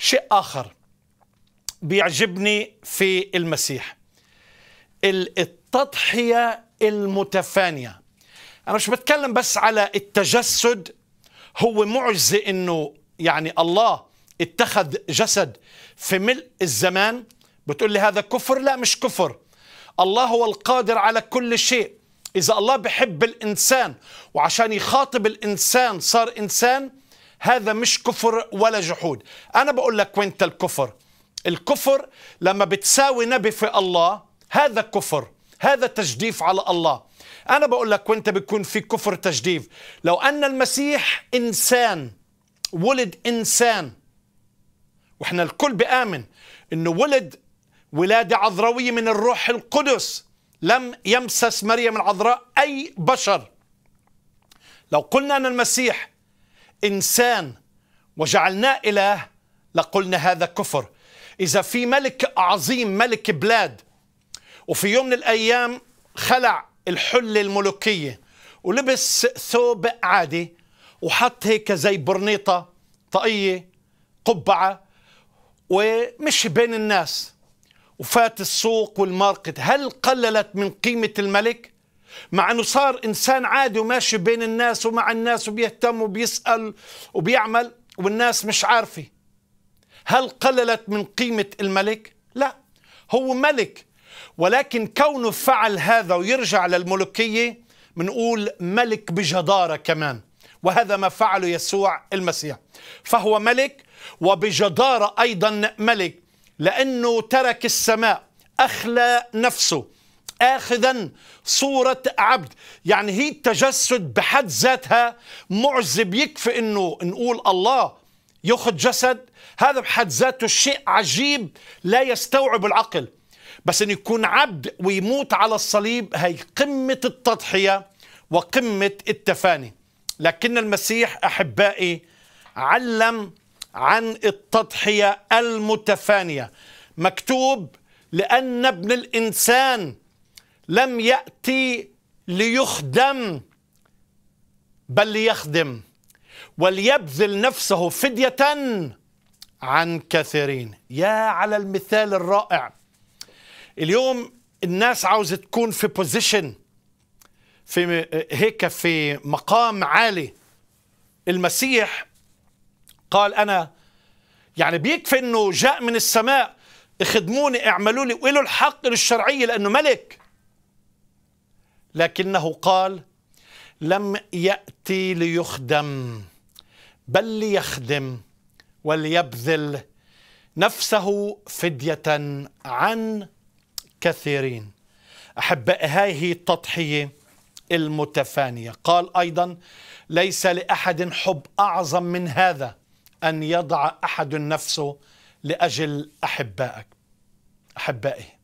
شيء آخر بيعجبني في المسيح التضحية المتفانية أنا مش بتكلم بس على التجسد هو معجزة إنه يعني الله اتخذ جسد في ملء الزمان بتقول لي هذا كفر لا مش كفر الله هو القادر على كل شيء إذا الله بحب الإنسان وعشان يخاطب الإنسان صار إنسان هذا مش كفر ولا جحود أنا بقول لك وينت الكفر الكفر لما بتساوي نبي في الله هذا كفر هذا تجديف على الله أنا بقول لك وانت بيكون في كفر تجديف لو أن المسيح إنسان ولد إنسان وإحنا الكل بآمن أنه ولد ولادة عذراوية من الروح القدس لم يمسس مريم العذراء أي بشر لو قلنا أن المسيح إنسان وجعلناه إله لقلنا هذا كفر إذا في ملك عظيم ملك بلاد وفي يوم من الأيام خلع الحلة الملوكية ولبس ثوب عادي وحط هيك زي برنيطة طاقية قبعة ومشي بين الناس وفات السوق والماركت هل قللت من قيمة الملك؟ مع انه صار انسان عادي وماشي بين الناس ومع الناس وبيهتم وبيسال وبيعمل والناس مش عارفه هل قللت من قيمه الملك لا هو ملك ولكن كونه فعل هذا ويرجع للملوكيه بنقول ملك بجداره كمان وهذا ما فعله يسوع المسيح فهو ملك وبجداره ايضا ملك لانه ترك السماء اخلى نفسه آخذا صورة عبد يعني هي التجسد بحد ذاتها معزب يكفي أنه نقول الله يأخذ جسد هذا بحد ذاته شيء عجيب لا يستوعب العقل بس أن يكون عبد ويموت على الصليب هي قمة التضحية وقمة التفاني لكن المسيح أحبائي علم عن التضحية المتفانية مكتوب لأن ابن الإنسان لم يأتي ليخدم بل ليخدم وليبذل نفسه فدية عن كثيرين يا على المثال الرائع اليوم الناس عاوزة تكون في بوزيشن في هيك في مقام عالي المسيح قال أنا يعني بيكفي أنه جاء من السماء اخدموني اعملوا لي وإله الحق للشرعية لأنه ملك لكنه قال لم يأتي ليخدم بل ليخدم وليبذل نفسه فدية عن كثيرين احب هذه التضحية المتفانية قال أيضا ليس لأحد حب أعظم من هذا أن يضع أحد نفسه لأجل أحبائك أحبائي